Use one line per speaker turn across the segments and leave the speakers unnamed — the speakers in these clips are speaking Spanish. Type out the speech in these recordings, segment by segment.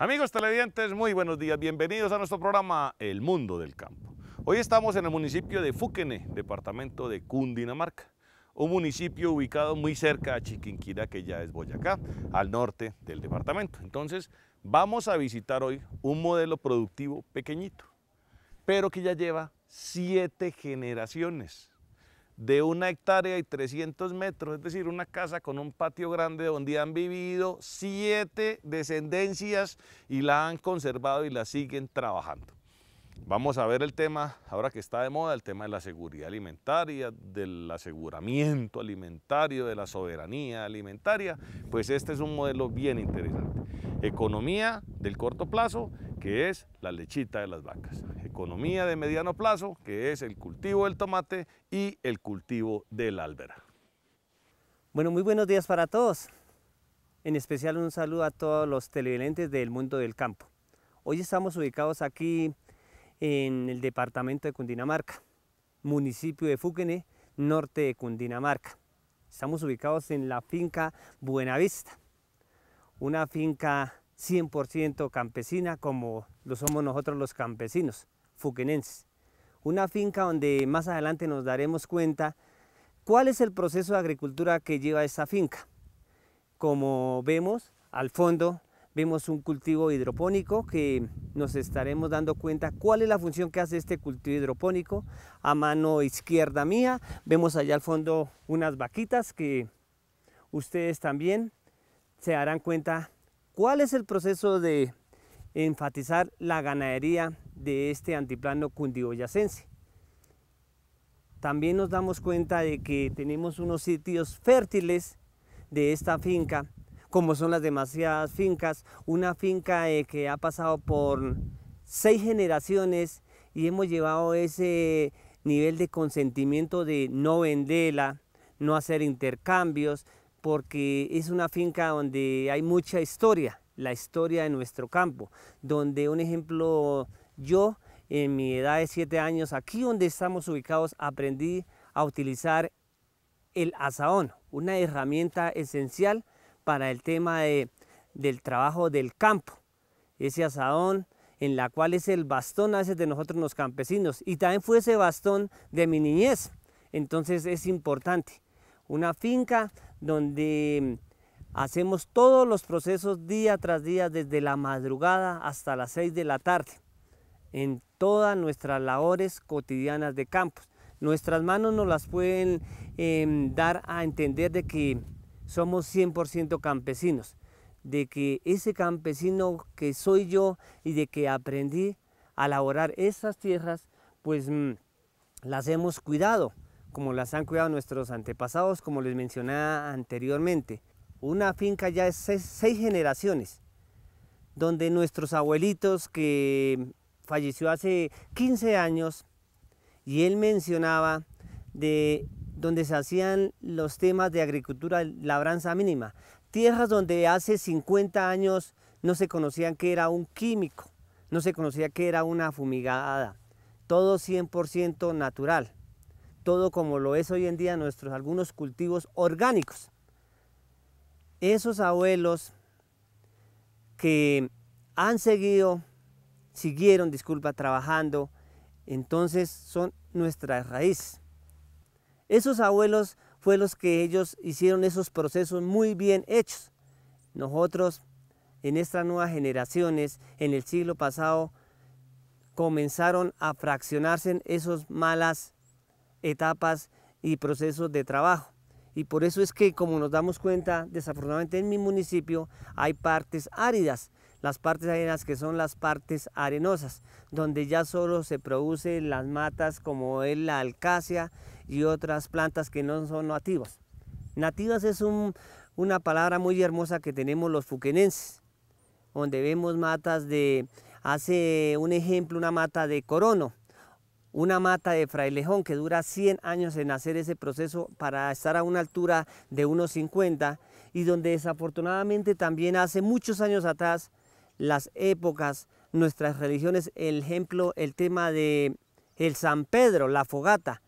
Amigos televidentes, muy buenos días, bienvenidos a nuestro programa El Mundo del Campo. Hoy estamos en el municipio de Fúquene, departamento de Cundinamarca, un municipio ubicado muy cerca a Chiquinquirá, que ya es Boyacá, al norte del departamento. Entonces, vamos a visitar hoy un modelo productivo pequeñito, pero que ya lleva siete generaciones de una hectárea y 300 metros, es decir, una casa con un patio grande donde han vivido siete descendencias y la han conservado y la siguen trabajando. Vamos a ver el tema, ahora que está de moda, el tema de la seguridad alimentaria, del aseguramiento alimentario, de la soberanía alimentaria, pues este es un modelo bien interesante. Economía del corto plazo que es la lechita de las vacas. Economía de mediano plazo, que es el cultivo del tomate y el cultivo del álbera.
Bueno, muy buenos días para todos. En especial un saludo a todos los televidentes del mundo del campo. Hoy estamos ubicados aquí en el departamento de Cundinamarca, municipio de Fúquene, norte de Cundinamarca. Estamos ubicados en la finca Buenavista, una finca 100% campesina como lo somos nosotros los campesinos fuquenenses. Una finca donde más adelante nos daremos cuenta cuál es el proceso de agricultura que lleva esta finca. Como vemos, al fondo vemos un cultivo hidropónico que nos estaremos dando cuenta cuál es la función que hace este cultivo hidropónico. A mano izquierda mía vemos allá al fondo unas vaquitas que ustedes también se darán cuenta ¿Cuál es el proceso de enfatizar la ganadería de este antiplano cundiboyacense? También nos damos cuenta de que tenemos unos sitios fértiles de esta finca, como son las demasiadas fincas, una finca eh, que ha pasado por seis generaciones y hemos llevado ese nivel de consentimiento de no venderla, no hacer intercambios, porque es una finca donde hay mucha historia, la historia de nuestro campo, donde un ejemplo, yo en mi edad de siete años, aquí donde estamos ubicados, aprendí a utilizar el asaón, una herramienta esencial para el tema de, del trabajo del campo. Ese asaón en la cual es el bastón a veces de nosotros los campesinos y también fue ese bastón de mi niñez. Entonces es importante. Una finca donde mm, hacemos todos los procesos día tras día, desde la madrugada hasta las 6 de la tarde, en todas nuestras labores cotidianas de campos. Nuestras manos nos las pueden em, dar a entender de que somos 100% campesinos, de que ese campesino que soy yo y de que aprendí a laborar esas tierras, pues mm, las hemos cuidado, como las han cuidado nuestros antepasados, como les mencionaba anteriormente. Una finca ya es seis, generaciones, donde nuestros abuelitos que falleció hace 15 años, y él mencionaba de donde se hacían los temas de agricultura, labranza mínima, tierras donde hace 50 años no se conocían que era un químico, no se conocía que era una fumigada, todo 100% natural todo como lo es hoy en día nuestros algunos cultivos orgánicos. Esos abuelos que han seguido, siguieron, disculpa, trabajando, entonces son nuestra raíz. Esos abuelos fue los que ellos hicieron esos procesos muy bien hechos. Nosotros en estas nuevas generaciones, en el siglo pasado, comenzaron a fraccionarse en esos malas etapas y procesos de trabajo. Y por eso es que, como nos damos cuenta, desafortunadamente en mi municipio hay partes áridas, las partes áridas que son las partes arenosas, donde ya solo se producen las matas como es la alcacia y otras plantas que no son nativas. Nativas es una palabra muy hermosa que tenemos los fuquenenses, donde vemos matas de, hace un ejemplo, una mata de corono, una mata de frailejón que dura 100 años en hacer ese proceso para estar a una altura de unos 50 y donde desafortunadamente también hace muchos años atrás las épocas, nuestras religiones, el ejemplo, el tema de el San Pedro, la fogata,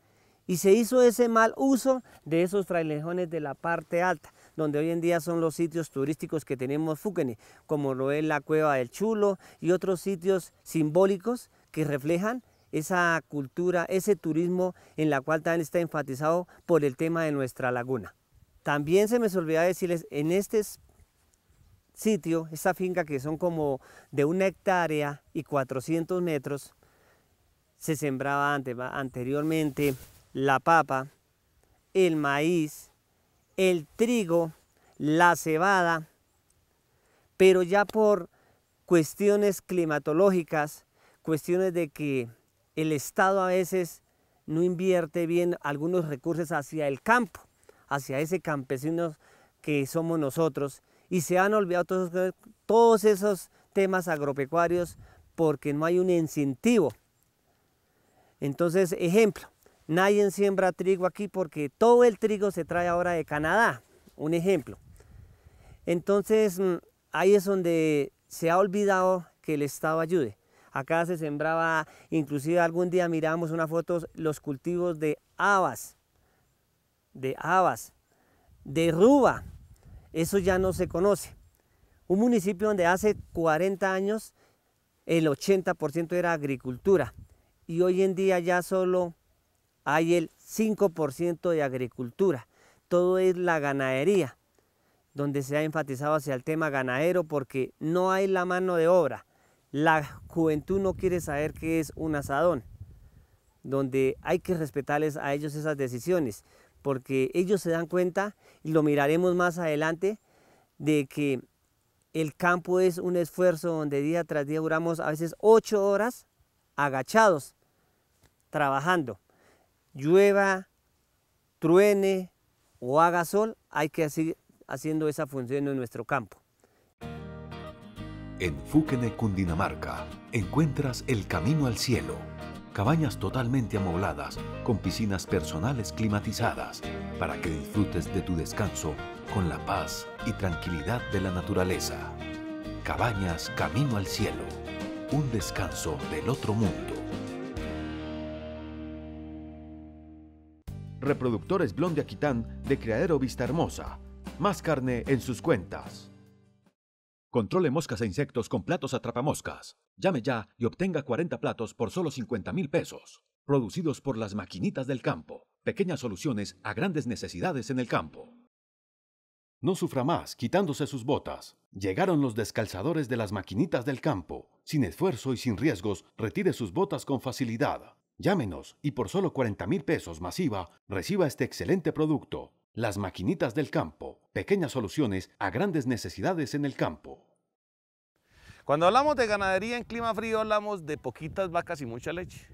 y se hizo ese mal uso de esos frailejones de la parte alta donde hoy en día son los sitios turísticos que tenemos Fúquene, como lo es la Cueva del Chulo y otros sitios simbólicos que reflejan esa cultura, ese turismo en la cual también está enfatizado por el tema de nuestra laguna. También se me olvidaba decirles, en este sitio, esta finca que son como de una hectárea y 400 metros, se sembraba antes, anteriormente la papa, el maíz, el trigo, la cebada, pero ya por cuestiones climatológicas, cuestiones de que el Estado a veces no invierte bien algunos recursos hacia el campo, hacia ese campesino que somos nosotros, y se han olvidado todos, todos esos temas agropecuarios porque no hay un incentivo. Entonces, ejemplo, nadie siembra trigo aquí porque todo el trigo se trae ahora de Canadá, un ejemplo. Entonces, mm, ahí es donde se ha olvidado que el Estado ayude. Acá se sembraba, inclusive algún día miramos una foto, los cultivos de habas, de habas, de ruba. Eso ya no se conoce. Un municipio donde hace 40 años el 80% era agricultura y hoy en día ya solo hay el 5% de agricultura. Todo es la ganadería, donde se ha enfatizado hacia el tema ganadero porque no hay la mano de obra. La juventud no quiere saber qué es un asadón, donde hay que respetarles a ellos esas decisiones, porque ellos se dan cuenta, y lo miraremos más adelante, de que el campo es un esfuerzo donde día tras día duramos a veces ocho horas agachados, trabajando. Llueva, truene o haga sol, hay que seguir haciendo esa función en nuestro campo.
En Fúquene, Cundinamarca, encuentras El Camino al Cielo. Cabañas totalmente amobladas, con piscinas personales climatizadas, para que disfrutes de tu descanso con la paz y tranquilidad de la naturaleza. Cabañas Camino al Cielo, un descanso del otro mundo. Reproductores Blonde Aquitán de Criadero Vista Hermosa. Más carne en sus cuentas. Controle moscas e insectos con platos atrapamoscas. Llame ya y obtenga 40 platos por solo 50 mil pesos. Producidos por las maquinitas del campo. Pequeñas soluciones a grandes necesidades en el campo. No sufra más quitándose sus botas. Llegaron los descalzadores de las maquinitas del campo. Sin esfuerzo y sin riesgos, retire sus botas con facilidad. Llámenos y por solo 40 mil pesos masiva, reciba este excelente producto. Las maquinitas del campo, pequeñas soluciones a grandes necesidades en el campo. Cuando
hablamos de ganadería en clima frío, hablamos de poquitas vacas y mucha leche,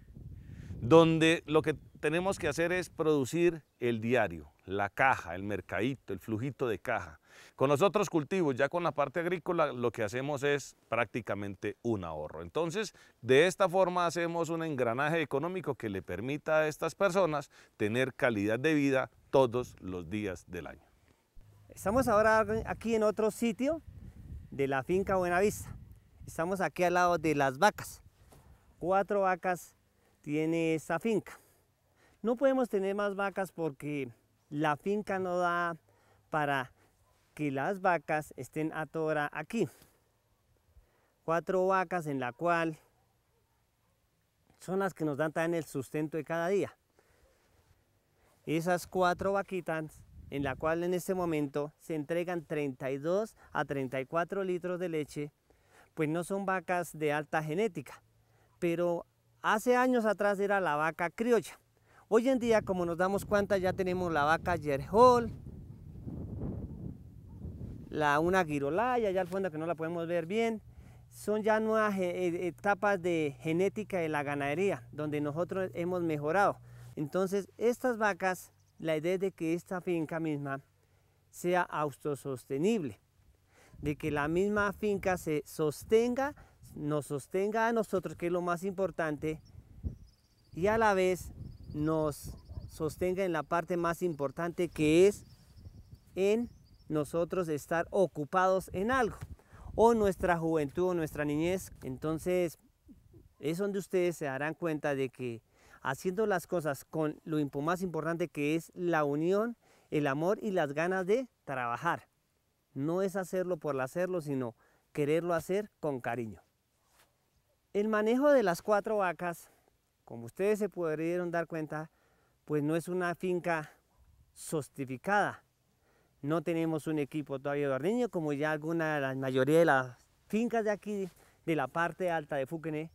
donde lo que tenemos que hacer es producir el diario, la caja, el mercadito, el flujito de caja, con los otros cultivos, ya con la parte agrícola, lo que hacemos es prácticamente un ahorro. Entonces, de esta forma hacemos un engranaje económico que le permita a estas personas tener calidad de vida todos los días del año.
Estamos ahora aquí en otro sitio de la finca Buenavista. Estamos aquí al lado de las vacas. Cuatro vacas tiene esta finca. No podemos tener más vacas porque la finca no da para que las vacas estén a toda aquí. Cuatro vacas en la cual son las que nos dan también el sustento de cada día. Esas cuatro vaquitas en la cual en este momento se entregan 32 a 34 litros de leche, pues no son vacas de alta genética, pero hace años atrás era la vaca criolla. Hoy en día, como nos damos cuenta, ya tenemos la vaca Yerhol, la, una guirolaya allá al fondo que no la podemos ver bien. Son ya nuevas eh, eh, etapas de genética de la ganadería, donde nosotros hemos mejorado. Entonces, estas vacas, la idea es de que esta finca misma sea autosostenible, de que la misma finca se sostenga, nos sostenga a nosotros, que es lo más importante, y a la vez nos sostenga en la parte más importante que es en nosotros estar ocupados en algo, o nuestra juventud o nuestra niñez. Entonces es donde ustedes se darán cuenta de que haciendo las cosas con lo más importante que es la unión, el amor y las ganas de trabajar. No es hacerlo por hacerlo, sino quererlo hacer con cariño. El manejo de las cuatro vacas, como ustedes se pudieron dar cuenta, pues no es una finca sostificada, no tenemos un equipo todavía de ordeño, como ya alguna, la mayoría de las fincas de aquí, de la parte alta de Fuquené,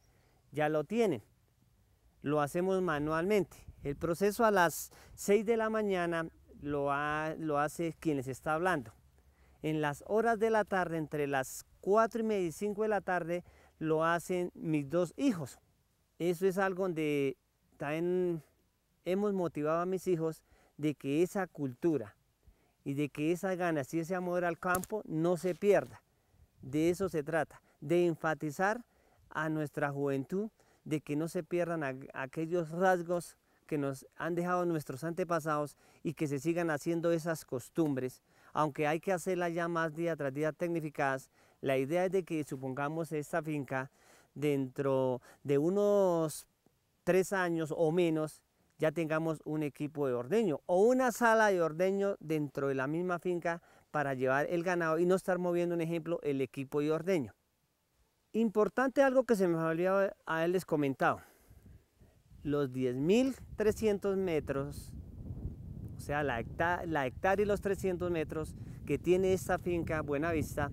ya lo tienen. Lo hacemos manualmente. El proceso a las 6 de la mañana lo, lo hace quien les está hablando. En las horas de la tarde, entre las 4 y media y 5 de la tarde, lo hacen mis dos hijos. Eso es algo donde también hemos motivado a mis hijos de que esa cultura, y de que esas ganas y ese amor al campo no se pierda. De eso se trata, de enfatizar a nuestra juventud, de que no se pierdan aquellos rasgos que nos han dejado nuestros antepasados y que se sigan haciendo esas costumbres, aunque hay que hacerlas ya más día tras día tecnificadas. La idea es de que supongamos esta finca dentro de unos tres años o menos ya tengamos un equipo de ordeño o una sala de ordeño dentro de la misma finca para llevar el ganado y no estar moviendo, un ejemplo, el equipo de ordeño. Importante algo que se me había haberles comentado. Los 10.300 metros, o sea, la, la hectárea y los 300 metros que tiene esta finca Buenavista,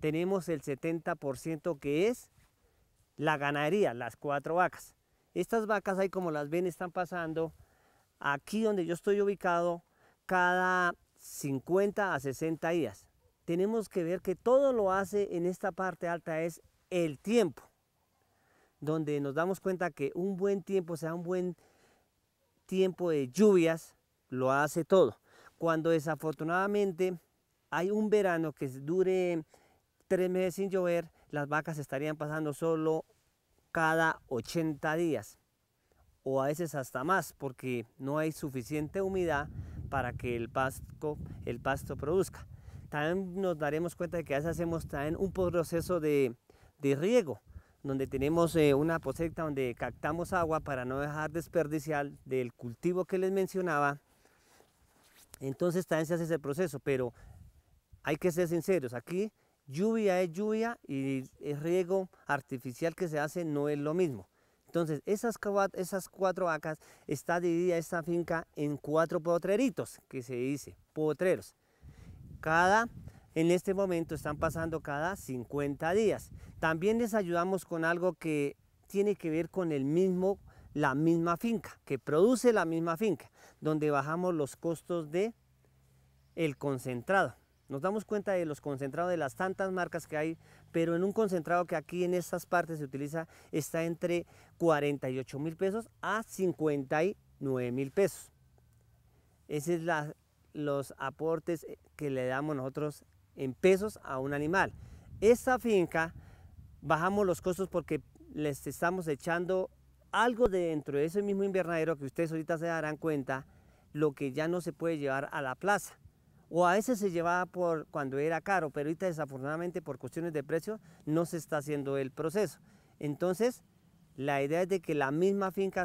tenemos el 70% que es la ganadería, las cuatro vacas. Estas vacas ahí como las ven están pasando. Aquí donde yo estoy ubicado cada 50 a 60 días. Tenemos que ver que todo lo hace en esta parte alta es el tiempo. Donde nos damos cuenta que un buen tiempo, sea, un buen tiempo de lluvias, lo hace todo. Cuando desafortunadamente hay un verano que dure tres meses sin llover, las vacas estarían pasando solo cada 80 días o a veces hasta más porque no hay suficiente humedad para que el pasto, el pasto produzca. También nos daremos cuenta de que a veces hacemos también un proceso de, de riego donde tenemos eh, una poseta donde captamos agua para no dejar desperdiciar del cultivo que les mencionaba. Entonces también se hace ese proceso, pero hay que ser sinceros, aquí lluvia es lluvia y el riego artificial que se hace no es lo mismo. Entonces, esas cuatro, vacas, está dividida esta finca en cuatro potreritos, que se dice, potreros. Cada, en este momento están pasando cada 50 días. También les ayudamos con algo que tiene que ver con el mismo, la misma finca, que produce la misma finca, donde bajamos los costos de el concentrado. Nos damos cuenta de los concentrados, de las tantas marcas que hay, pero en un concentrado que aquí en estas partes se utiliza está entre 48 mil pesos a 59 mil pesos. Esos es son los aportes que le damos nosotros en pesos a un animal. Esta finca bajamos los costos porque les estamos echando algo de dentro de ese mismo invernadero que ustedes ahorita se darán cuenta, lo que ya no se puede llevar a la plaza o a veces se llevaba por cuando era caro, pero ahorita desafortunadamente por cuestiones de precio no se está haciendo el proceso. Entonces, la idea es de que la misma finca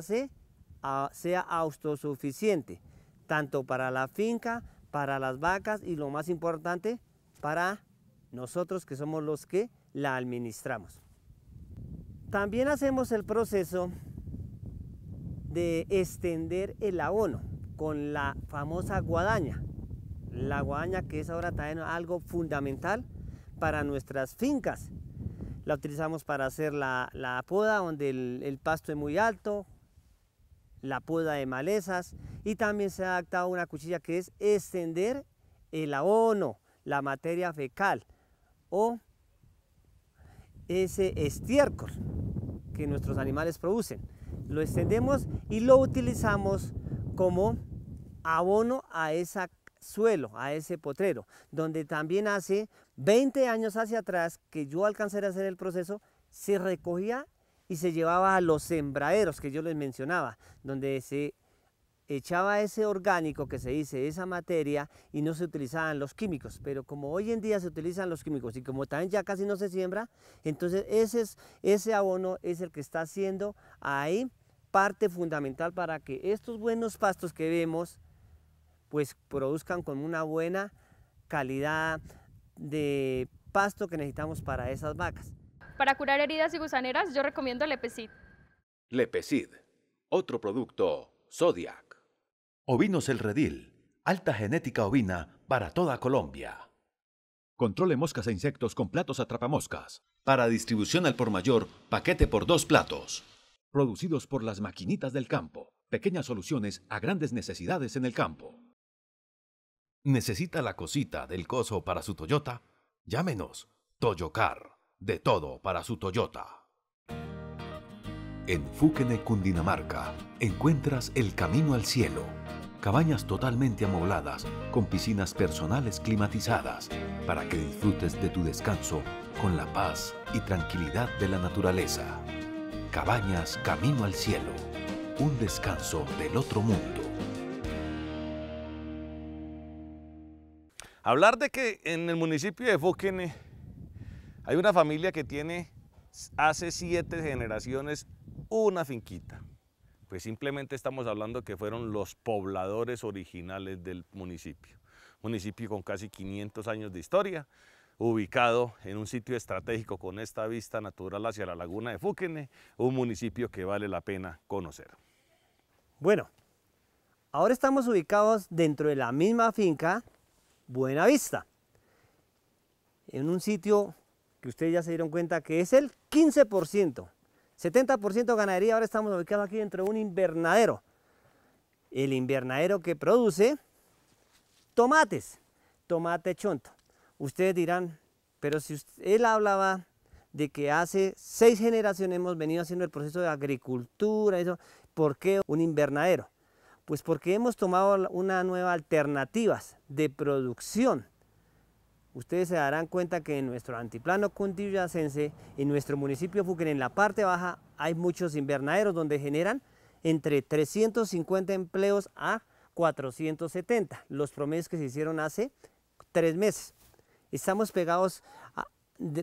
ah, sea autosuficiente, tanto para la finca, para las vacas y lo más importante, para nosotros que somos los que la administramos. También hacemos el proceso de extender el abono con la famosa guadaña la guadaña que es ahora también algo fundamental para nuestras fincas. La utilizamos para hacer la, la poda donde el, el, pasto es muy alto, la poda de malezas y también se ha adaptado una cuchilla que es extender el abono, la materia fecal o ese estiércol que nuestros animales producen. Lo extendemos y lo utilizamos como abono a esa suelo a ese potrero, donde también hace 20 años hacia atrás que yo alcancé a hacer el proceso, se recogía y se llevaba a los sembraderos que yo les mencionaba, donde se echaba ese orgánico que se dice, esa materia, y no se utilizaban los químicos. Pero como hoy en día se utilizan los químicos y como también ya casi no se siembra, entonces ese, es, ese abono es el que está haciendo ahí parte fundamental para que estos buenos pastos que vemos pues produzcan con una buena calidad de pasto que necesitamos para esas vacas.
Para curar heridas y gusaneras yo recomiendo Lepecid. Lepecid, otro producto Zodiac. Ovinos El Redil, alta genética ovina para toda Colombia. Controle moscas e insectos con platos atrapamoscas. Para distribución al por mayor, paquete por dos platos. Producidos por las maquinitas del campo. Pequeñas soluciones a grandes necesidades en el campo. ¿Necesita la cosita del coso para su Toyota? Llámenos. Toyocar. De todo para su Toyota. En Fúquene, Cundinamarca, encuentras el camino al cielo. Cabañas totalmente amobladas, con piscinas personales climatizadas, para que disfrutes de tu descanso con la paz y tranquilidad de la naturaleza. Cabañas Camino al Cielo, un descanso del otro mundo.
Hablar de que en el municipio de Fúquene hay una familia que tiene hace siete generaciones una finquita. Pues simplemente estamos hablando que fueron los pobladores originales del municipio. Municipio con casi 500 años de historia, ubicado en un sitio estratégico con esta vista natural hacia la laguna de Fúquene, un municipio que vale la pena conocer.
Bueno, ahora estamos ubicados dentro de la misma finca Buena Vista. En un sitio que ustedes ya se dieron cuenta que es el 15%. 70% ganadería, ahora estamos ubicados aquí dentro de un invernadero. El invernadero que produce tomates, tomate chonto. Ustedes dirán, pero si él hablaba de que hace seis generaciones hemos venido haciendo el proceso de agricultura, eso, ¿por qué un invernadero? Pues porque hemos tomado una nueva alternativa de producción. Ustedes se darán cuenta que en nuestro antiplano cundillacense, en nuestro municipio Fuquén, en la parte baja, hay muchos invernaderos donde generan entre 350 empleos a 470, los promedios que se hicieron hace tres meses. Estamos pegados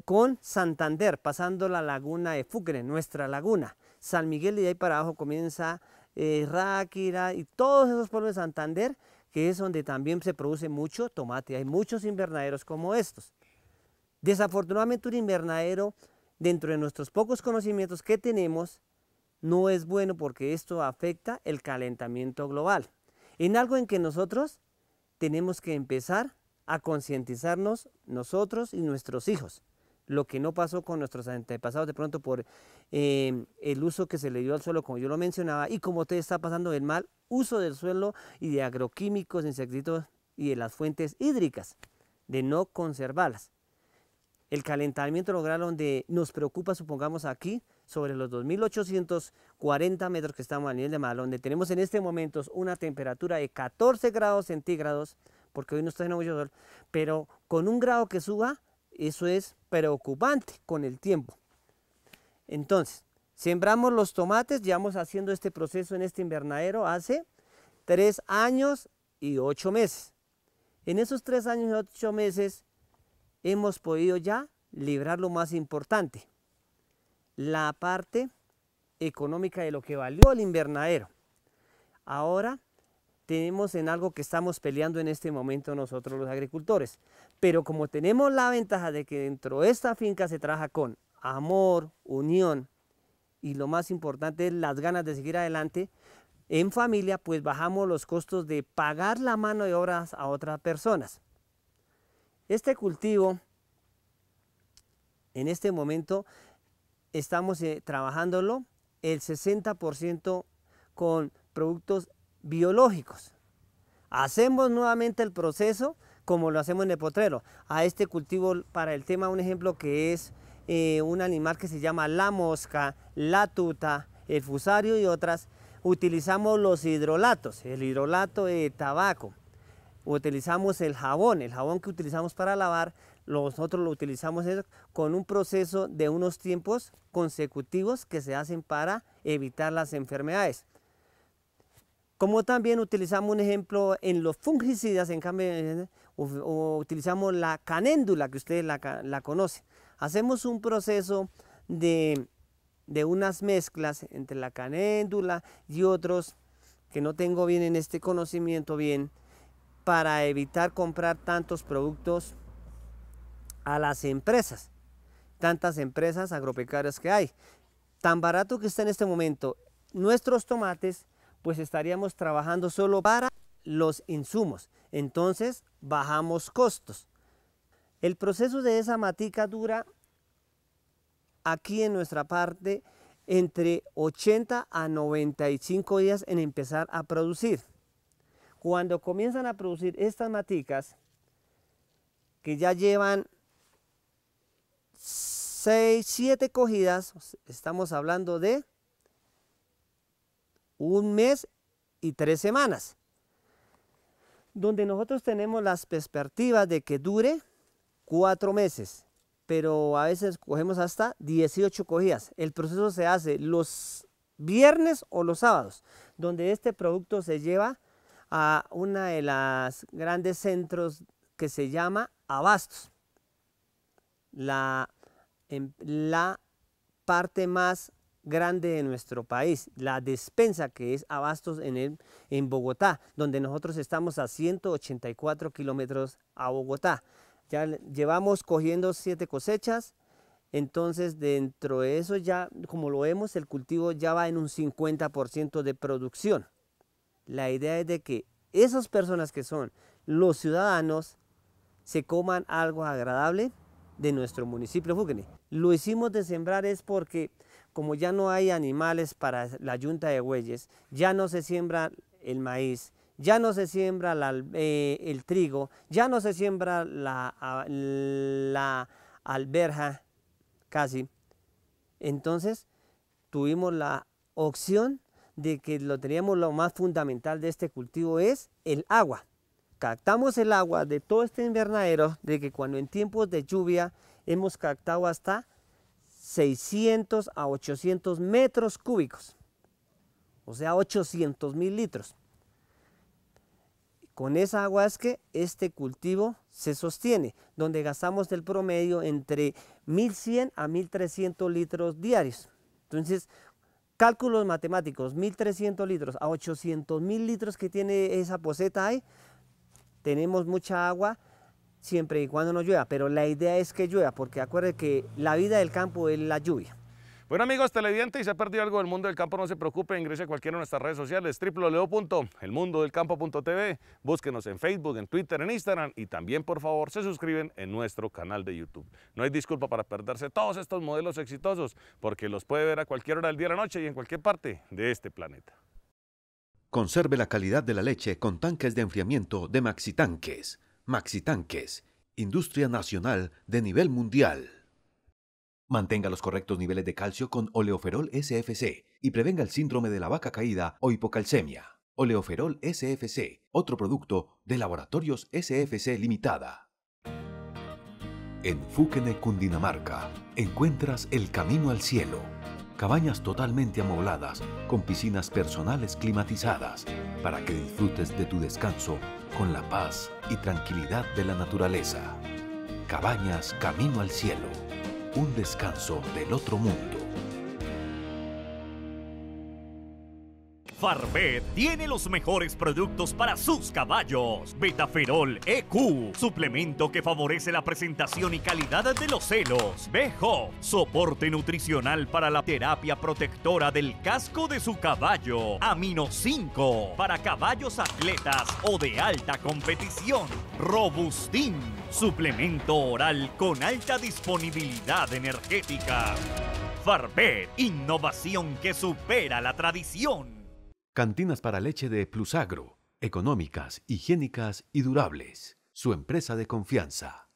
con Santander, pasando la laguna de Fucre, nuestra laguna. San Miguel y de ahí para abajo comienza eh, ráquira y todos esos pueblos de Santander, que es donde también se produce mucho tomate. Hay muchos invernaderos como estos. Desafortunadamente un invernadero, dentro de nuestros pocos conocimientos que tenemos, no es bueno porque esto afecta el calentamiento global. En algo en que nosotros tenemos que empezar a concientizarnos nosotros y nuestros hijos lo que no pasó con nuestros antepasados de pronto por em, el uso que se le dio al suelo, como yo lo mencionaba, y como te está pasando el mal uso del suelo y de agroquímicos, insecticidas y de las fuentes hídricas, de no conservarlas. El calentamiento logrado donde nos preocupa, supongamos aquí, sobre los 2.840 metros que estamos a nivel de mar, donde tenemos en este momento una temperatura de 14 grados centígrados, porque hoy no está en mucho sol, pero con un grado que suba, eso es preocupante con el tiempo. Entonces, sembramos los tomates, llevamos haciendo este proceso en este invernadero hace tres años y ocho meses. En esos tres años y ocho meses hemos podido ya librar lo más importante, la parte económica de lo que valió el invernadero. Ahora tenemos en algo que estamos peleando en este momento nosotros los agricultores. Pero como tenemos la ventaja de que dentro de esta finca se trabaja con amor, unión y lo más importante es las ganas de seguir adelante, en familia pues bajamos los costos de pagar la mano de obra a otras personas. Este cultivo, en este momento, estamos eh, trabajándolo el 60% con productos biológicos. Hacemos nuevamente el proceso como lo hacemos en el potrero. A este cultivo, para el tema, un ejemplo que es eh, un animal que se llama la mosca, la tuta, el fusario y otras, utilizamos los hidrolatos, el hidrolato de tabaco. Utilizamos el jabón, el jabón que utilizamos para lavar, nosotros lo utilizamos con un proceso de unos tiempos consecutivos que se hacen para evitar las enfermedades. Como también utilizamos un ejemplo en los fungicidas, en cambio, utilizamos la canéndula, que ustedes la, la conocen. Hacemos un proceso de, unas mezclas entre la canéndula y otros que no tengo bien en este conocimiento bien, para evitar comprar tantos productos a las empresas, tantas empresas agropecuarias que hay. Tan barato que está en este momento nuestros tomates pues estaríamos trabajando solo para los insumos. Entonces bajamos costos. El proceso de esa matica dura aquí en nuestra parte entre 80 a 95 días en empezar a producir. Cuando comienzan a producir estas maticas, que ya llevan 6, 7 cogidas, estamos hablando de un mes y tres semanas. Donde nosotros tenemos las perspectivas de que dure cuatro meses, pero a veces cogemos hasta 18 cogidas. El proceso se hace los viernes o los sábados, donde este producto se lleva a una de las grandes centros que se llama Abastos. La, em, la parte más grande de nuestro país, la despensa que es Abastos en, en Bogotá, donde nosotros estamos a 184 kilómetros a Bogotá. Ya llevamos cogiendo siete cosechas, entonces dentro de eso ya, como lo vemos, el cultivo ya va en un 50% de producción. La idea es de que esas personas que son los ciudadanos se coman algo agradable de nuestro municipio Fugene. Lo hicimos de sembrar es porque como ya no hay animales para la yunta de bueyes, ya no se siembra el maíz, ya no se siembra eh, el trigo, ya no se siembra la, la alberja casi. Entonces tuvimos la opción de que lo teníamos lo más fundamental de este cultivo es el agua. Captamos el agua de todo este invernadero, de que cuando en tiempos de lluvia hemos captado hasta 600 a 800 metros cúbicos, o sea 800 mil litros. Con esa agua es que este cultivo se sostiene, donde gastamos del promedio entre 1100 a 1300 litros diarios. Entonces, cálculos matemáticos, 1300 litros a 800 mil litros que tiene esa poseta ahí, tenemos mucha agua siempre y cuando no llueva, pero la idea es que llueva, porque acuerde que la vida del campo es la lluvia.
Bueno amigos televidentes, si se ha perdido algo del mundo del campo, no se preocupe, ingrese a cualquiera de nuestras redes sociales, www.elmundodelcampo.tv, búsquenos en Facebook, en Twitter, en Instagram y también por favor se suscriben en nuestro canal de YouTube. No hay disculpa para perderse todos estos modelos exitosos, porque los puede ver a cualquier hora del día, de la noche y en cualquier parte de este planeta.
Conserve la calidad de la leche con tanques de enfriamiento de Maxitanques. MaxiTanques, industria nacional de nivel mundial. Mantenga los correctos niveles de calcio con Oleoferol SFC y prevenga el síndrome de la vaca caída o hipocalcemia. Oleoferol SFC, otro producto de Laboratorios SFC Limitada. En Fúquene, Cundinamarca, encuentras el camino al cielo cabañas totalmente amobladas, con piscinas personales climatizadas, para que disfrutes de tu descanso con la paz y tranquilidad de la naturaleza. Cabañas Camino al Cielo, un descanso del otro mundo. Farvet tiene los mejores productos para sus caballos. Betaferol EQ, suplemento que favorece la presentación y calidad de los celos. Bejo, soporte nutricional para la terapia protectora del casco de su caballo. Amino 5, para caballos atletas o de alta competición. Robustin, suplemento oral con alta disponibilidad energética. Farbet, innovación que supera la tradición. Cantinas para leche de Plusagro, económicas, higiénicas y durables. Su empresa de confianza.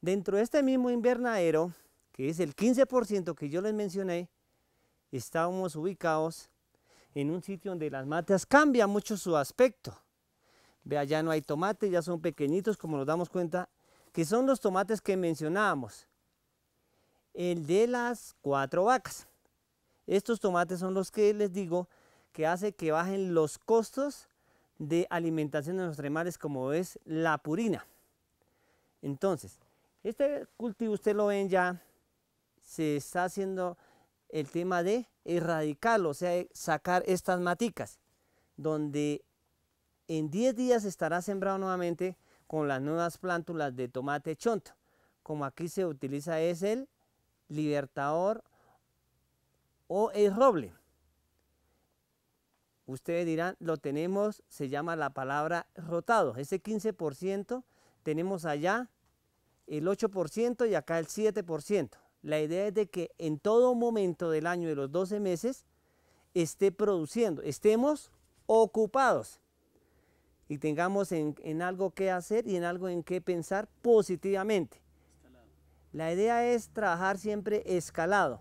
Dentro de este mismo invernadero, que es el 15% que yo les mencioné, estábamos ubicados en un sitio donde las matas cambian mucho su aspecto. Vea, ya no hay tomates, ya son pequeñitos, como nos damos cuenta, que son los tomates que mencionábamos. El de las cuatro vacas. Estos tomates son los que les digo que hace que bajen los costos de alimentación de los animales como es la purina. Entonces, este cultivo usted lo ven ya, se está haciendo el tema de erradicarlo, o sea, sacar estas maticas, donde en 10 días estará sembrado nuevamente con las nuevas plántulas de tomate chonto. Como aquí se utiliza es el libertador o el roble. Ustedes dirán, lo tenemos, se llama la palabra rotado. Ese 15% tenemos allá el 8% y acá el 7%. La idea es de que en todo momento del año de los 12 meses esté produciendo, estemos ocupados y tengamos en, algo que hacer y en algo en que pensar positivamente. La idea es trabajar siempre escalado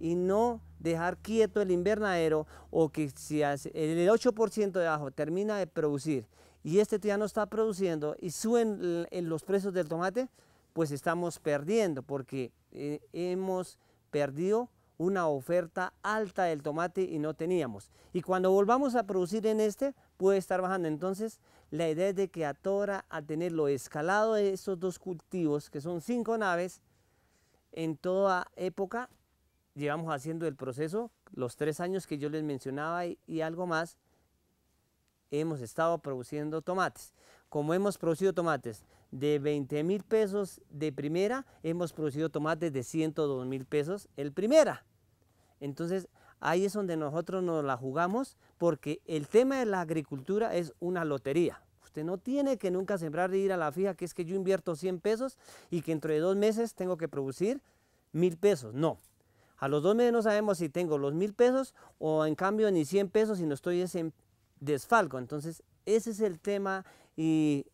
y no dejar quieto el invernadero o que si el 8% de abajo termina de producir y este ya no está produciendo y suben los precios del tomate, pues estamos perdiendo porque eh, hemos perdido una oferta alta del tomate y no teníamos. Y cuando volvamos a producir en este, puede estar bajando. Entonces, la idea es de que atora a tenerlo escalado de estos dos cultivos, que son cinco naves, en toda época llevamos haciendo el proceso, los tres años que yo les mencionaba y, algo más, hemos estado produciendo tomates. Como hemos producido tomates de 20 mil pesos de primera, hemos producido tomates de 102 mil pesos el primera. Entonces, ahí es donde nosotros nos la jugamos porque el tema de la agricultura es una lotería. Usted no tiene que nunca sembrar de ir a la fija, que es que yo invierto 100 pesos y que dentro de dos meses tengo que producir mil pesos. No, a los dos meses no sabemos si tengo los mil pesos o en cambio ni cien pesos y no estoy en desfalco. Entonces, ese es el tema y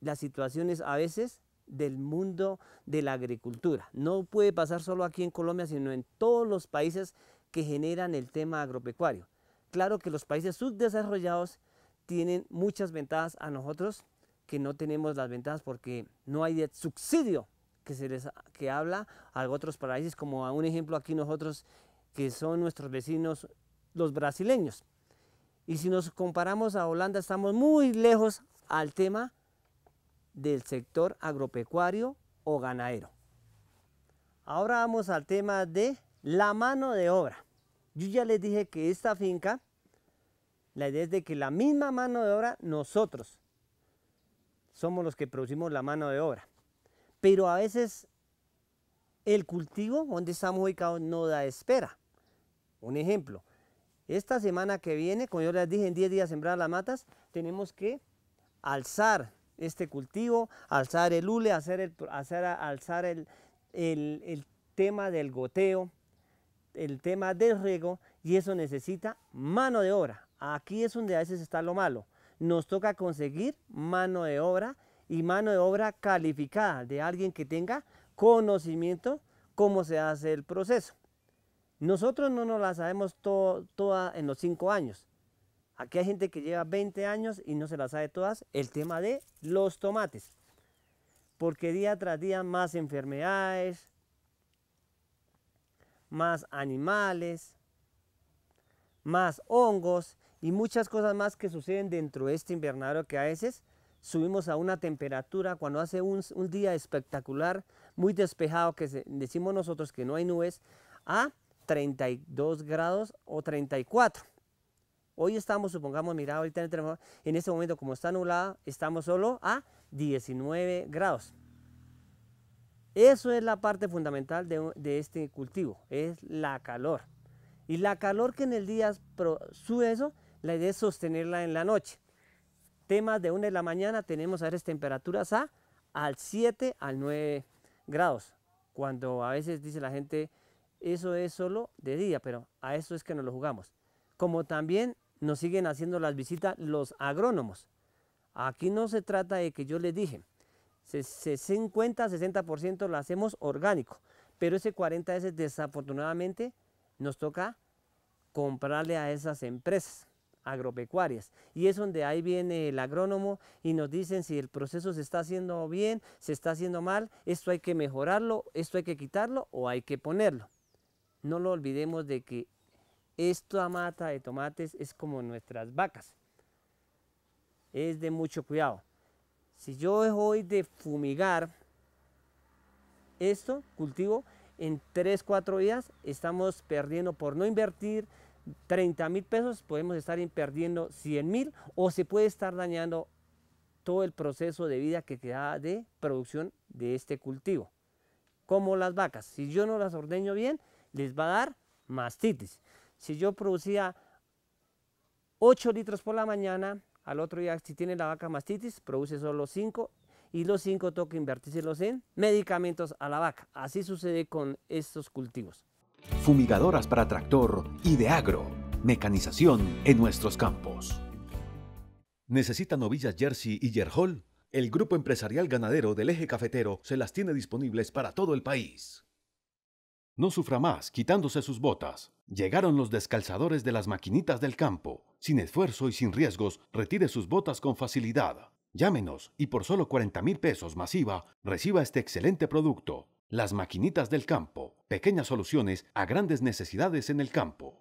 las situaciones a veces del mundo de la agricultura. No puede pasar solo aquí en Colombia, sino en todos los países que generan el tema agropecuario. Claro que los países subdesarrollados tienen muchas ventajas a nosotros que no tenemos las ventajas porque no hay subsidio que, se les, que habla a otros países, como a un ejemplo aquí nosotros, que son nuestros vecinos los brasileños. Y si nos comparamos a Holanda, estamos muy lejos al tema del sector agropecuario o ganadero. Ahora vamos al tema de la mano de obra. Yo ya les dije que esta finca, la idea es de que la misma mano de obra, nosotros somos los que producimos la mano de obra. Pero a veces el cultivo donde estamos ubicados no da espera. Un ejemplo, esta semana que viene, como yo les dije, en 10 días sembrar las matas, tenemos que alzar este cultivo, alzar el hule, hacer alzar el, el tema del goteo, el tema del riego, y eso necesita mano de obra. Aquí es donde a veces está lo malo. Nos toca conseguir mano de obra y mano de obra calificada de alguien que tenga conocimiento cómo se hace el proceso. Nosotros no nos la sabemos todas toda en los cinco años. Aquí hay gente que lleva 20 años y no se la sabe todas el tema de los tomates. Porque día tras día más enfermedades, más animales, más hongos y muchas cosas más que suceden dentro de este invernadero que a veces subimos a una temperatura, cuando hace un, día espectacular, muy despejado, que decimos nosotros que no hay nubes, a 32 grados o 34. Hoy estamos, supongamos, mira, ahorita en, este en este momento como está nublado, estamos solo a 19 grados. Eso es la parte fundamental de, de, este cultivo, es la calor. Y la calor que en el día sube eso, la idea es sostenerla en la noche temas de una de la mañana tenemos a veces temperaturas a al 7 al 9 grados. Cuando a veces dice la gente, eso es solo de día, pero a eso es que nos lo jugamos. Como también nos siguen haciendo las visitas los agrónomos. Aquí no se trata de que yo les dije, 50, 60% lo hacemos orgánico, pero ese 40 veces desafortunadamente nos toca comprarle a esas empresas agropecuarias. Y es donde ahí viene el agrónomo y nos dicen si el proceso se está haciendo bien, se está haciendo mal, esto hay que mejorarlo, esto hay que quitarlo o hay que ponerlo. No lo olvidemos de que esta mata de tomates es como nuestras vacas. Es de mucho cuidado. Si yo dejo de fumigar esto, cultivo, en 3, 4 días estamos perdiendo por no invertir, 30 mil pesos, podemos estar perdiendo 100 mil o se puede estar dañando todo el proceso de vida que queda de producción de este cultivo. Como las vacas, si yo no las ordeño bien, les va a dar mastitis. Si yo producía 8 litros por la mañana, al otro día si tiene la vaca mastitis, produce solo 5 y los 5 toca invertírselos en medicamentos a la vaca. Así sucede con estos cultivos
fumigadoras para tractor y de agro, mecanización en nuestros campos. ¿Necesitan ovillas Jersey y Jerhol? El grupo empresarial ganadero del eje cafetero se las tiene disponibles para todo el país. No sufra más quitándose sus botas. Llegaron los descalzadores de las maquinitas del campo. Sin esfuerzo y sin riesgos, retire sus botas con facilidad. Llámenos y por solo 40 mil pesos masiva, reciba este excelente producto. Las maquinitas del campo, pequeñas soluciones a grandes necesidades en el campo.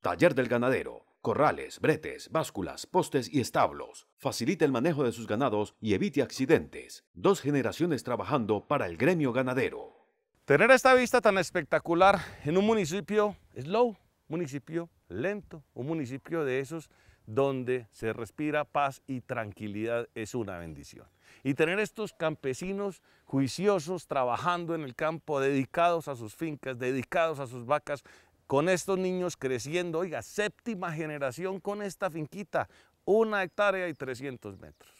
Taller del ganadero, corrales, bretes, básculas, postes y establos. Facilita el manejo de sus ganados y evite accidentes. Dos generaciones
trabajando para el gremio ganadero. Tener esta vista tan espectacular en un municipio slow, municipio lento, un municipio de esos donde se respira paz y tranquilidad es una bendición. Y tener estos campesinos juiciosos trabajando en el campo, dedicados a sus fincas, dedicados a sus vacas, con estos niños creciendo, oiga, séptima generación con esta finquita, una hectárea y 300 metros.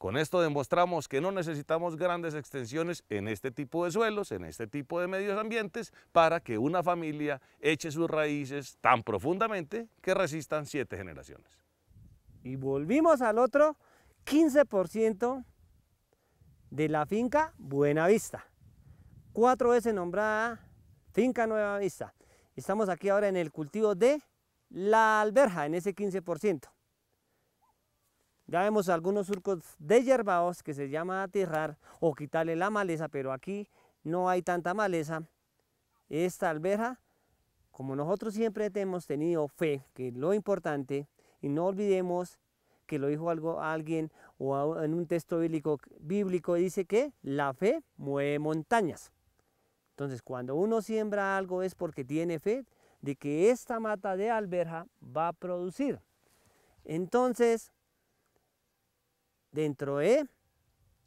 Con esto demostramos que no necesitamos grandes extensiones en este tipo de suelos, en este tipo de medios ambientes, para que una familia eche sus raíces tan profundamente que resistan siete generaciones.
Y volvimos al otro 15% de la finca Buena Vista. Cuatro veces nombrada finca Nueva Vista. Estamos aquí ahora en el cultivo de la alberja, en ese 15%. Ya vemos algunos surcos de yerbaos que se llama aterrar o quitarle la maleza, pero aquí no hay tanta maleza. Esta alberja, como nosotros siempre hemos tenido fe, que lo importante, y no olvidemos que lo dijo algo alguien o en un texto bíblico, bíblico dice que la fe mueve montañas. Entonces, cuando uno siembra algo es porque tiene fe de que esta mata de alberja va a producir. Entonces, Dentro de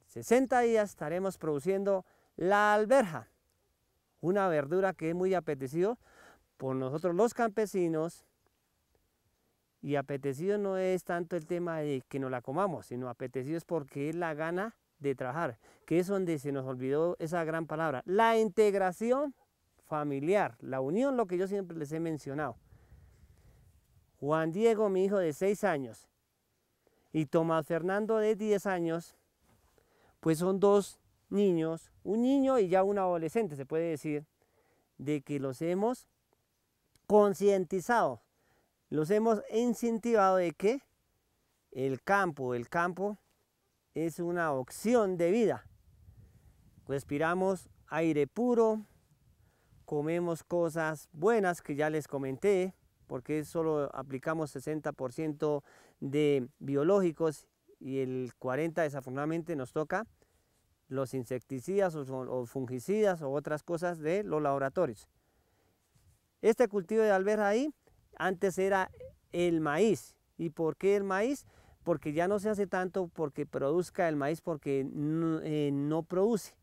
60 días estaremos produciendo la alberja, una verdura que es muy apetecido por nosotros los campesinos. Y apetecido no es tanto el tema de que nos la comamos, sino apetecido es porque es la gana de trabajar, que es donde se nos olvidó esa gran palabra, la integración familiar, la unión, lo que yo siempre les he mencionado. Juan Diego, mi hijo de 6 años, y Tomás Fernando de 10 años, pues son dos niños, un niño y ya un adolescente, se puede decir, de que los hemos concientizado, los hemos incentivado de que el campo, el campo es una opción de vida. Respiramos aire puro, comemos cosas buenas que ya les comenté, porque solo aplicamos 60% de biológicos y el 40% desafortunadamente nos toca los insecticidas o, fungicidas o otras cosas de los laboratorios. Este cultivo de alberja ahí antes era el maíz. ¿Y por qué el maíz? Porque ya no se hace tanto porque produzca el maíz, porque eh, no produce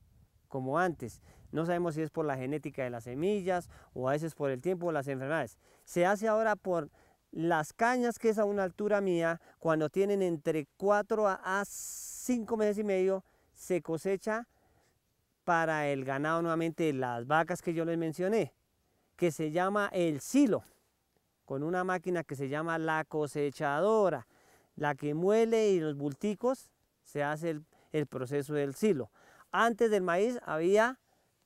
como antes. No sabemos si es por la genética de las semillas o a veces por el tiempo o las enfermedades. Se hace ahora por las cañas que es a una altura mía, cuando tienen entre 4 a 5 meses y medio, se cosecha para el ganado nuevamente las vacas que yo les mencioné, que se llama el silo, con una máquina que se llama la cosechadora, la que muele y los bulticos, se hace el proceso del silo. Antes del maíz había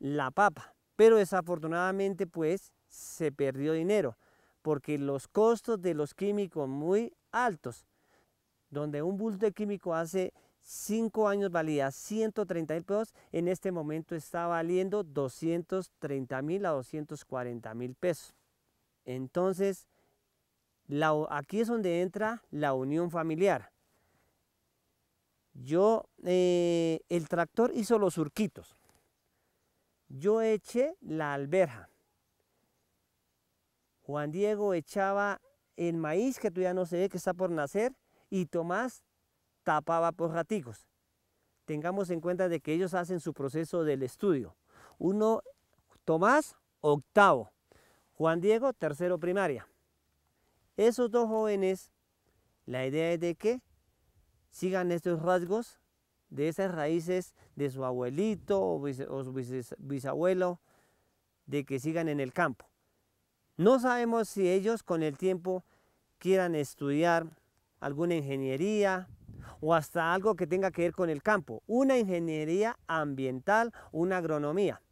la papa. Pero desafortunadamente pues se perdió dinero porque los costos de los químicos muy altos, donde un bulto de químico hace 5 años valía 130 mil pesos, en este momento está valiendo 230 mil a 240 mil pesos. Entonces, aquí es donde entra la unión familiar. Yo, eh, el tractor hizo los surquitos, yo eché la alberja. Juan Diego echaba el maíz que tú ya no se ve que está por nacer y Tomás tapaba por raticos. Tengamos en cuenta de que ellos hacen su proceso del estudio. Uno, Tomás, octavo. Juan Diego, tercero primaria. Esos dos jóvenes, la idea es de que sigan estos rasgos de esas raíces de su abuelito o, su bisabuelo, de que sigan en el campo. No sabemos si ellos con el tiempo quieran estudiar alguna ingeniería o hasta algo que tenga que ver con el campo, una ingeniería ambiental, una agronomía.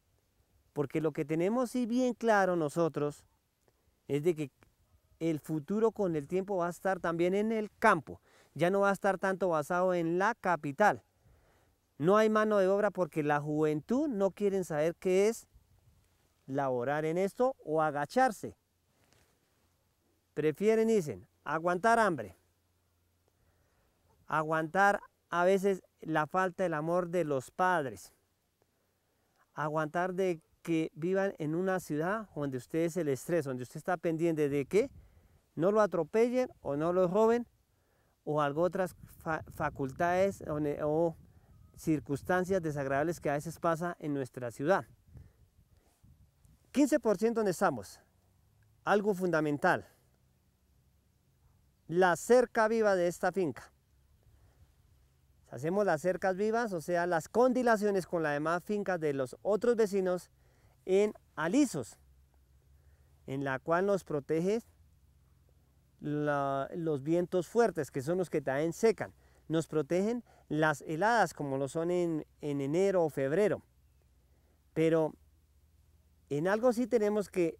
Porque lo que tenemos y bien claro nosotros es de que el futuro con el tiempo va a estar también en el campo, ya no va a estar tanto basado en la capital. No hay mano de obra porque la juventud no quieren saber qué es laborar en esto o agacharse. Prefieren, dicen, aguantar hambre. Aguantar a veces la falta del amor de los padres. Aguantar de que vivan en una ciudad donde usted es el estrés, donde usted está pendiente de que no lo atropellen o no lo roben o algo otras facultades o circunstancias desagradables que a veces pasa en nuestra ciudad. 15% donde estamos. Algo fundamental. La cerca viva de esta finca. Hacemos las cercas vivas, o sea, las condilaciones con la demás finca de los otros vecinos en alisos, en la cual nos protege los vientos fuertes, que son los que también secan nos protegen las heladas como lo son en, enero o febrero. Pero en algo sí tenemos que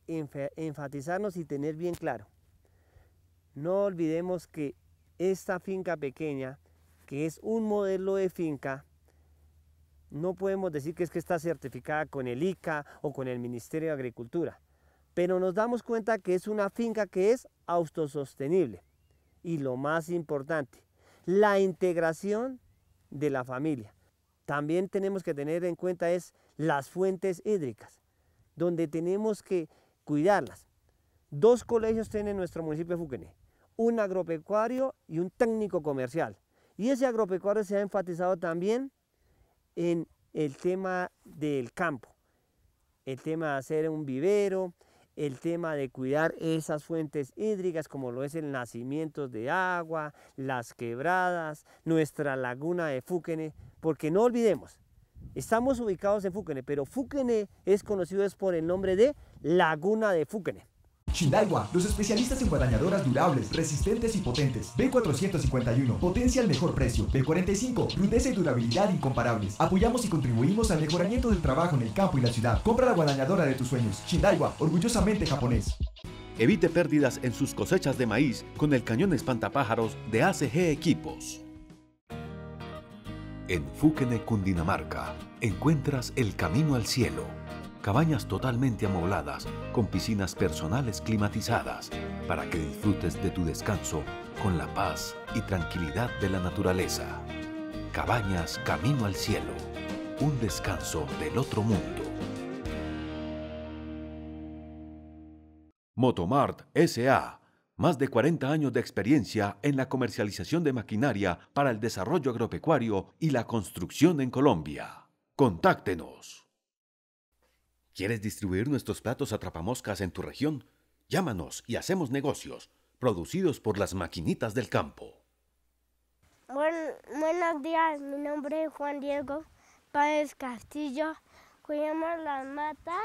enfatizarnos y tener bien claro. No olvidemos que esta finca pequeña, que es un modelo de finca, no podemos decir que es que está certificada con el ICA o con el Ministerio de Agricultura, pero nos damos cuenta que es una finca que es autosostenible. Y lo más importante, la integración de la familia. También tenemos que tener en cuenta es las fuentes hídricas, donde tenemos que cuidarlas. Dos colegios tienen nuestro municipio de Fuquené, un agropecuario y un técnico comercial. Y ese agropecuario se ha enfatizado también en el tema del campo, el tema de hacer un vivero, el tema de cuidar esas fuentes hídricas como lo es el nacimiento de agua, las quebradas, nuestra laguna de Fúquene, porque no olvidemos, estamos ubicados en Fúquene, pero Fúquene es conocido es por el nombre de Laguna de
Fúquene. Shindaiwa, los especialistas en guadañadoras durables, resistentes y potentes. B451, potencia al mejor precio. B45, rudeza y durabilidad incomparables. Apoyamos y contribuimos al mejoramiento del trabajo en el campo y la ciudad. Compra la guadañadora de tus sueños. Shindaiwa, orgullosamente japonés. Evite pérdidas en sus cosechas de maíz con el cañón espantapájaros de ACG Equipos. En Fúquene, Cundinamarca, encuentras el camino al cielo cabañas totalmente amobladas, con piscinas personales climatizadas, para que disfrutes de tu descanso con la paz y tranquilidad de la naturaleza. Cabañas Camino al Cielo, un descanso del otro mundo. Motomart SA, más de 40 años de experiencia en la comercialización de maquinaria para el desarrollo agropecuario y la construcción en Colombia. Contáctenos. ¿Quieres distribuir nuestros platos atrapamoscas en tu región? Llámanos y hacemos negocios, producidos por las maquinitas del campo.
buenos días, mi nombre es Juan Diego Páez Castillo. Cuidamos las matas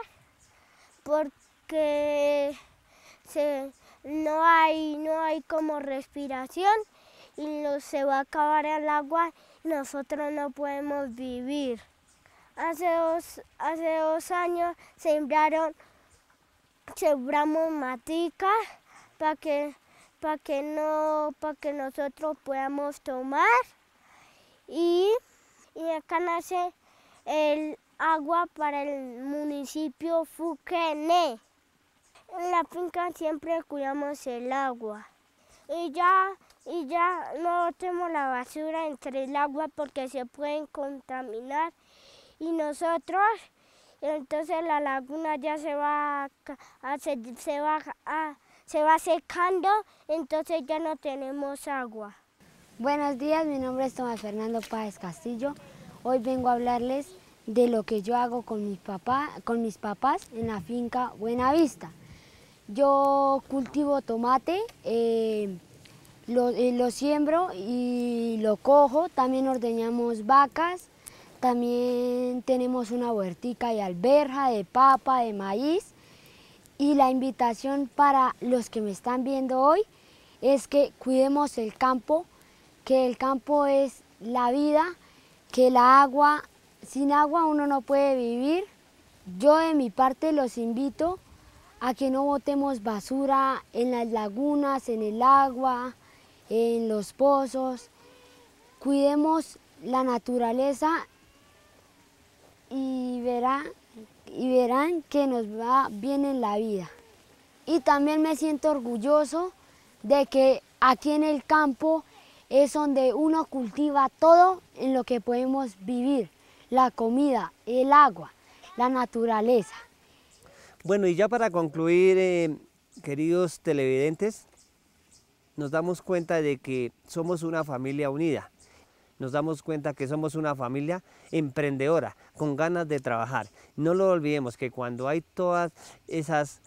porque no, hay, no hay como respiración y no, se va a acabar el agua y nosotros no podemos vivir. Hace dos, hace años sembraron, sembramos matica para que, que, no, para que nosotros podamos tomar. Y, acá nace el agua para el municipio Fuquené. En la finca siempre cuidamos el agua. Y ya, y ya no tenemos la basura entre el agua porque se pueden contaminar y nosotros, entonces la laguna ya se va, ah, se, se, va ah, se va secando, entonces ya no tenemos agua.
Buenos días, mi nombre es Tomás Fernando Páez Castillo. Hoy vengo a hablarles de lo que yo hago con mis, papá, con mis papás en la finca Buenavista. Yo cultivo tomate, eh, lo, eh, lo siembro y lo cojo, también ordeñamos vacas, también tenemos una huertica y alberja, de papa, de maíz. Y la invitación para los que me están viendo hoy es que cuidemos el campo, que el campo es la vida, que el agua, sin agua uno no puede vivir. Yo de mi parte los invito a que no botemos basura en las lagunas, en el agua, en los pozos. Cuidemos la naturaleza y verán, y verán que nos va bien en la vida. Y también me siento orgulloso de que aquí en el campo es donde uno cultiva todo en lo que podemos vivir, la comida, el agua, la naturaleza.
Bueno, y ya para concluir, eh, queridos televidentes, nos damos cuenta de que somos una familia unida, nos damos cuenta que somos una familia emprendedora, con ganas de trabajar. No lo olvidemos que cuando hay todas esas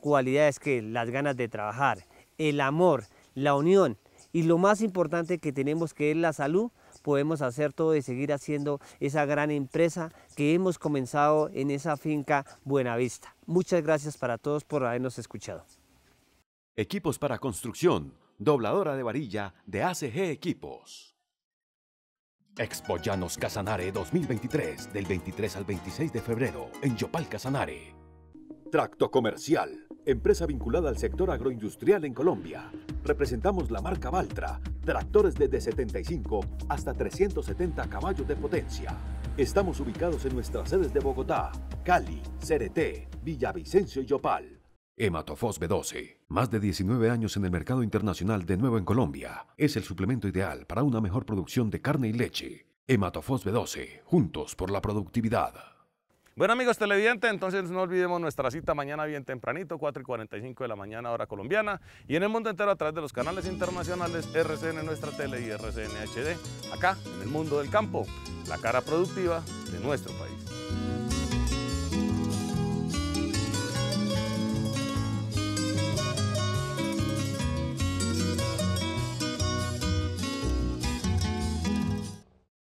cualidades que las ganas de trabajar, el amor, la unión y lo más importante que tenemos que es la salud, podemos hacer todo y seguir haciendo esa gran empresa que hemos comenzado en esa finca Buenavista. Muchas gracias para todos por habernos
escuchado. Equipos para construcción, dobladora de varilla de ACG Equipos. Expo Llanos Casanare 2023, del 23 al 26 de febrero, en Yopal Casanare. Tracto Comercial, empresa vinculada al sector agroindustrial en Colombia. Representamos la marca Valtra, tractores desde 75 hasta 370 caballos de potencia. Estamos ubicados en nuestras sedes de Bogotá, Cali, Cereté, Villavicencio y Yopal. Hematofos B12. Más de 19 años en el mercado internacional de nuevo en Colombia. Es el suplemento ideal para una mejor producción de carne y leche. Hematofos B12. Juntos por la productividad.
Bueno amigos televidentes, entonces no olvidemos nuestra cita mañana bien tempranito, 4 y 45 de la mañana hora colombiana y en el mundo entero a través de los canales internacionales RCN Nuestra Tele y RCN HD, acá en el mundo del campo, la cara productiva de nuestro país.